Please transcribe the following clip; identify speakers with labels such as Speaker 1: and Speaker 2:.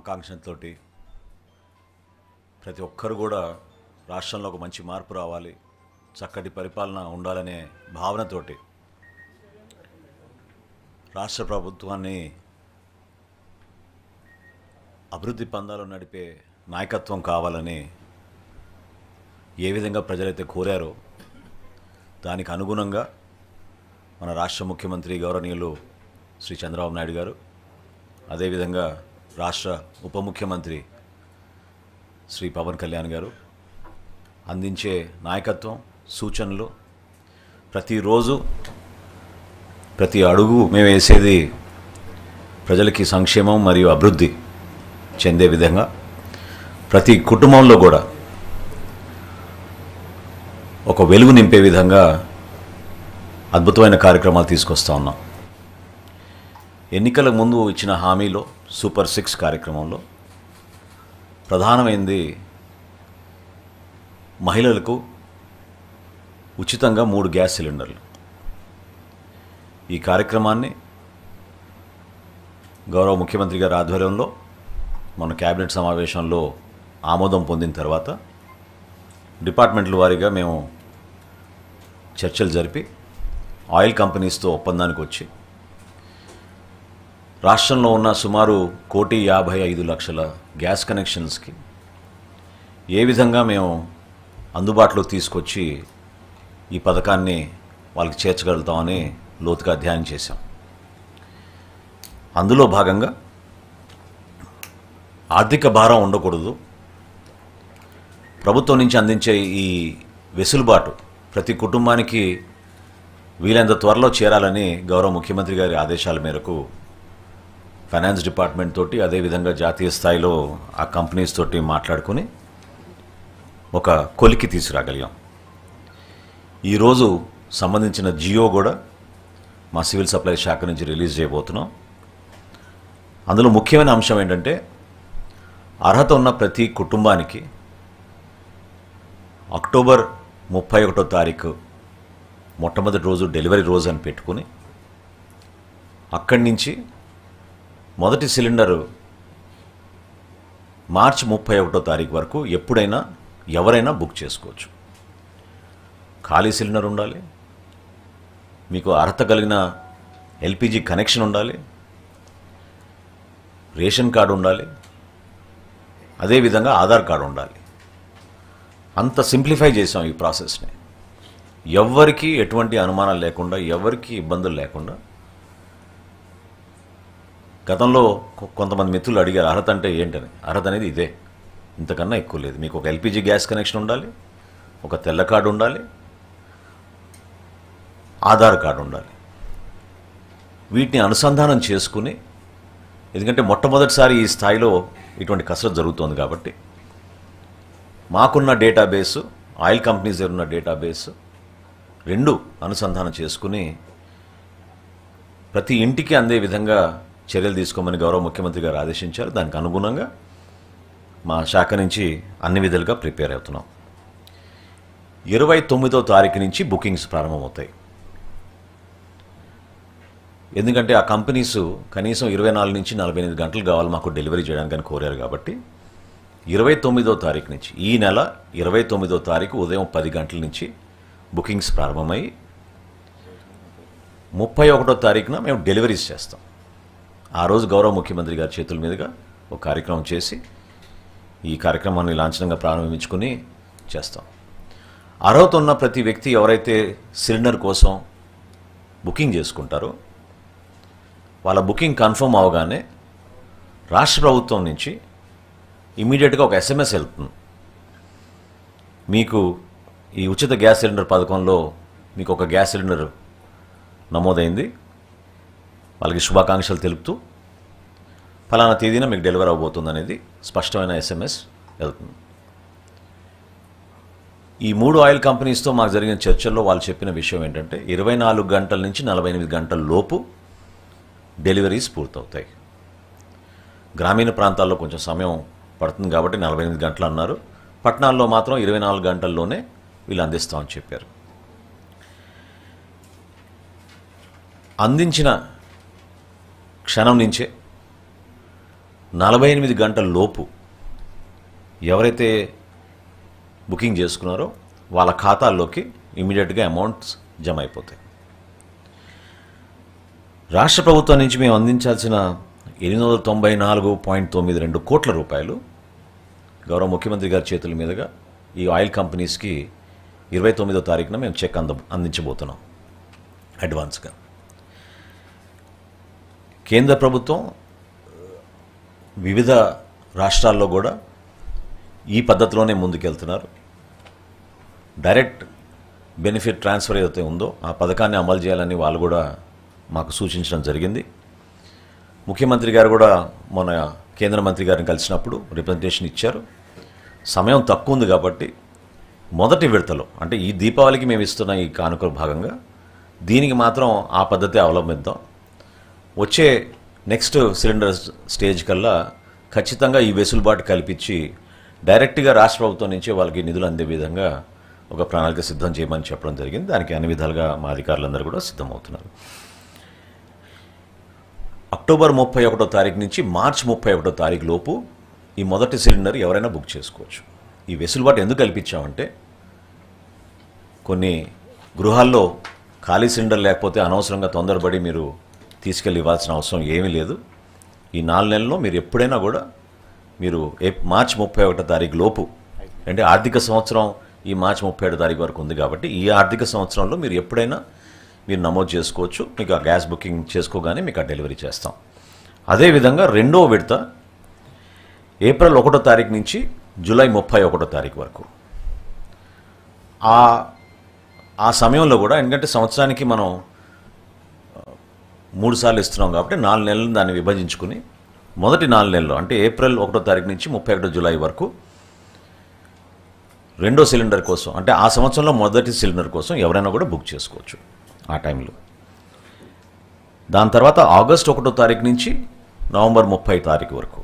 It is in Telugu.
Speaker 1: ఆకాంక్షతో ప్రతి ఒక్కరు కూడా రాష్ట్రంలో ఒక మంచి మార్పు రావాలి చక్కటి పరిపాలన ఉండాలనే భావనతోటి రాష్ట్ర ప్రభుత్వాన్ని అభివృద్ధి పందాలు నడిపే నాయకత్వం కావాలని ఏ విధంగా ప్రజలైతే కోరారో దానికి అనుగుణంగా మన రాష్ట్ర ముఖ్యమంత్రి గౌరవనీయులు శ్రీ చంద్రబాబు నాయుడు గారు అదేవిధంగా రాష్ట్ర ఉప ముఖ్యమంత్రి శ్రీ పవన్ కళ్యాణ్ గారు అందించే నాయకత్వం సూచనలు ప్రతిరోజు ప్రతి అడుగు మేము వేసేది ప్రజలకి సంక్షేమం మరియు అభివృద్ధి చెందే విధంగా ప్రతి కుటుంబంలో కూడా ఒక వెలుగు నింపే విధంగా అద్భుతమైన కార్యక్రమాలు తీసుకొస్తా ఉన్నాం ఎన్నికలకు ముందు ఇచ్చిన హామీలో సూపర్ సిక్స్ కార్యక్రమంలో ప్రధానమైంది మహిళలకు ఉచితంగా మూడు గ్యాస్ సిలిండర్లు ఈ కార్యక్రమాన్ని గౌరవ ముఖ్యమంత్రి గారి ఆధ్వర్యంలో మన క్యాబినెట్ సమావేశంలో ఆమోదం పొందిన తర్వాత డిపార్ట్మెంట్ల వారీగా మేము చర్చలు జరిపి ఆయిల్ కంపెనీస్తో ఒప్పందానికి వచ్చి రాష్ట్రంలో ఉన్న సుమారు కోటి యాభై ఐదు లక్షల గ్యాస్ కనెక్షన్స్కి ఏ విధంగా మేము అందుబాటులో తీసుకొచ్చి ఈ పథకాన్ని వాళ్ళకి చేర్చగలుగుతామని లోతుగా అధ్యయనం చేశాం అందులో భాగంగా ఆర్థిక భారం ఉండకూడదు ప్రభుత్వం నుంచి అందించే ఈ వెసులుబాటు ప్రతి కుటుంబానికి వీలైనంత త్వరలో చేరాలని గౌరవ ముఖ్యమంత్రి గారి ఆదేశాల మేరకు ఫైనాన్స్ డిపార్ట్మెంట్ తోటి అదేవిధంగా జాతీయ స్థాయిలో ఆ కంపెనీస్ తోటి మాట్లాడుకొని ఒక కొలికి తీసుకురాగలిగాం ఈరోజు సంబంధించిన జియో కూడా మా సివిల్ సప్లై శాఖ నుంచి రిలీజ్ చేయబోతున్నాం అందులో ముఖ్యమైన అంశం ఏంటంటే అర్హత ఉన్న ప్రతి కుటుంబానికి అక్టోబర్ ముప్పై ఒకటో తారీఖు మొట్టమొదటి రోజు డెలివరీ రోజు అని పెట్టుకుని అక్కడి నుంచి మొదటి సిలిండరు మార్చి ముప్పై ఒకటో తారీఖు వరకు ఎప్పుడైనా ఎవరైనా బుక్ చేసుకోవచ్చు ఖాళీ సిలిండర్ ఉండాలి మీకు అర్హత కలిగిన ఎల్పిజి కనెక్షన్ ఉండాలి రేషన్ కార్డు ఉండాలి అదేవిధంగా ఆధార్ కార్డు ఉండాలి అంత సింప్లిఫై చేసాం ఈ ప్రాసెస్ని ఎవ్వరికీ ఎటువంటి అనుమానాలు లేకుండా ఎవరికీ ఇబ్బందులు లేకుండా గతంలో కొంతమంది మిత్రులు అడిగారు అర్హత అంటే ఏంటని అర్హత అనేది ఇదే ఇంతకన్నా ఎక్కువ లేదు మీకు ఒక ఎల్పిజి గ్యాస్ కనెక్షన్ ఉండాలి ఒక తెల్ల కార్డు ఉండాలి ఆధార్ కార్డు ఉండాలి వీటిని అనుసంధానం చేసుకుని ఎందుకంటే మొట్టమొదటిసారి ఈ స్థాయిలో ఇటువంటి కసరత్ జరుగుతోంది కాబట్టి మాకున్న డేటాబేసు ఆయిల్ కంపెనీస్ దగ్గర ఉన్న డేటాబేసు రెండు అనుసంధానం చేసుకుని ప్రతి ఇంటికి అందే విధంగా చర్యలు తీసుకోమని గౌరవ ముఖ్యమంత్రి గారు ఆదేశించారు దానికి అనుగుణంగా మా శాఖ నుంచి అన్ని విధాలుగా ప్రిపేర్ అవుతున్నాం ఇరవై తొమ్మిదో తారీఖు నుంచి బుకింగ్స్ ప్రారంభమవుతాయి ఎందుకంటే ఆ కంపెనీస్ కనీసం ఇరవై నాలుగు నుంచి నలభై ఎనిమిది గంటలు కావాలి మాకు డెలివరీ చేయడానికి అని కోరారు కాబట్టి ఇరవై తొమ్మిదో తారీఖు నుంచి ఈ నెల ఇరవై తొమ్మిదో తారీఖు ఉదయం పది గంటల నుంచి బుకింగ్స్ ప్రారంభమై ముప్పై ఒకటో తారీఖున మేము డెలివరీస్ చేస్తాం ఆ రోజు గౌరవ ముఖ్యమంత్రి గారి చేతుల మీదుగా ఒక కార్యక్రమం చేసి ఈ కార్యక్రమాన్ని లాంఛనంగా ప్రారంభించుకుని చేస్తాం అర్హత ఉన్న ప్రతి వ్యక్తి ఎవరైతే సిలిండర్ కోసం బుకింగ్ చేసుకుంటారో వాళ్ళ బుకింగ్ కన్ఫర్మ్ అవగానే రాష్ట్ర ప్రభుత్వం నుంచి ఇమీడియట్గా ఒక ఎస్ఎంఎస్ వెళ్తుంది మీకు ఈ ఉచిత గ్యాస్ సిలిండర్ పథకంలో మీకు ఒక గ్యాస్ సిలిండర్ నమోదైంది వాళ్ళకి శుభాకాంక్షలు తెలుపుతూ ఫలానా తేదీన మీకు డెలివర్ అవ్వబోతుంది అనేది స్పష్టమైన ఎస్ఎంఎస్ వెళ్తుంది ఈ మూడు ఆయిల్ కంపెనీస్తో మాకు జరిగిన చర్చల్లో వాళ్ళు చెప్పిన విషయం ఏంటంటే ఇరవై నాలుగు గంటల నుంచి నలభై ఎనిమిది గంటల లోపు డెలివరీస్ పూర్తవుతాయి గ్రామీణ ప్రాంతాల్లో కొంచెం సమయం పడుతుంది కాబట్టి నలభై ఎనిమిది గంటలు అన్నారు పట్టణాల్లో మాత్రం ఇరవై నాలుగు గంటల్లోనే వీళ్ళు అందిస్తామని చెప్పారు అందించిన క్షణం నుంచే నలభై ఎనిమిది గంటల లోపు ఎవరైతే బుకింగ్ చేసుకున్నారో వాళ్ళ ఖాతాల్లోకి ఇమీడియట్గా అమౌంట్స్ జమ అయిపోతాయి రాష్ట్ర ప్రభుత్వం నుంచి మేము అందించాల్సిన ఎనిమిది వందల తొంభై నాలుగు పాయింట్ తొమ్మిది రెండు కోట్ల రూపాయలు గౌరవ ముఖ్యమంత్రి గారి చేతుల మీదుగా ఈ ఆయిల్ కంపెనీస్కి ఇరవై తొమ్మిదో తారీఖున మేము చెక్ అంద అందించబోతున్నాం అడ్వాన్స్గా కేంద్ర ప్రభుత్వం వివిధ రాష్ట్రాల్లో కూడా ఈ పద్ధతిలోనే ముందుకెళ్తున్నారు డైరెక్ట్ బెనిఫిట్ ట్రాన్స్ఫర్ ఏదైతే ఉందో ఆ పథకాన్ని అమలు చేయాలని వాళ్ళు కూడా మాకు సూచించడం జరిగింది ముఖ్యమంత్రి గారు కూడా మన కేంద్ర మంత్రి గారిని కలిసినప్పుడు రిప్రజెంటేషన్ ఇచ్చారు సమయం తక్కువ ఉంది కాబట్టి మొదటి విడతలో అంటే ఈ దీపావళికి మేము ఇస్తున్న ఈ కానుకల భాగంగా దీనికి మాత్రం ఆ పద్ధతి అవలంబిద్దాం వచ్చే నెక్స్ట్ సిలిండర్ స్టేజ్ కల్లా ఖచ్చితంగా ఈ వెసులుబాటు కల్పించి డైరెక్ట్గా రాష్ట్ర ప్రభుత్వం నుంచే వాళ్ళకి నిధులు అందే విధంగా ఒక ప్రణాళిక సిద్ధం చేయమని చెప్పడం జరిగింది దానికి అన్ని విధాలుగా మా అధికారులందరూ కూడా సిద్ధమవుతున్నారు అక్టోబర్ ముప్పై ఒకటో తారీఖు నుంచి మార్చ్ ముప్పై ఒకటో తారీఖు లోపు ఈ మొదటి సిలిండర్ ఎవరైనా బుక్ చేసుకోవచ్చు ఈ వెసులుబాటు ఎందుకు కల్పించామంటే కొన్ని గృహాల్లో ఖాళీ సిలిండర్ లేకపోతే అనవసరంగా తొందరపడి మీరు తీసుకెళ్ళి ఇవ్వాల్సిన అవసరం ఏమీ లేదు ఈ నాలుగు నెలల్లో మీరు ఎప్పుడైనా కూడా మీరు మార్చి ముప్పై ఒకటో తారీఖు లోపు అంటే ఆర్థిక సంవత్సరం ఈ మార్చి ముప్పై ఏడో తారీఖు వరకు ఉంది కాబట్టి ఈ ఆర్థిక సంవత్సరంలో మీరు ఎప్పుడైనా మీరు నమోదు చేసుకోవచ్చు మీకు ఆ గ్యాస్ బుకింగ్ చేసుకోగానే మీకు ఆ డెలివరీ చేస్తాం అదేవిధంగా రెండో విడత ఏప్రిల్ ఒకటో తారీఖు నుంచి జూలై ముప్పై ఒకటో తారీఖు వరకు ఆ ఆ సమయంలో కూడా ఎందుకంటే సంవత్సరానికి మనం మూడు సార్లు ఇస్తున్నాం కాబట్టి నాలుగు నెలలు దాన్ని విభజించుకుని మొదటి నాలుగు నెలలు అంటే ఏప్రిల్ ఒకటో తారీఖు నుంచి ముప్పై ఒకటో జూలై వరకు రెండో సిలిండర్ కోసం అంటే ఆ సంవత్సరంలో మొదటి సిలిండర్ కోసం ఎవరైనా కూడా బుక్ చేసుకోవచ్చు ఆ టైంలో దాని తర్వాత ఆగస్ట్ ఒకటో తారీఖు నుంచి నవంబర్ ముప్పై తారీఖు వరకు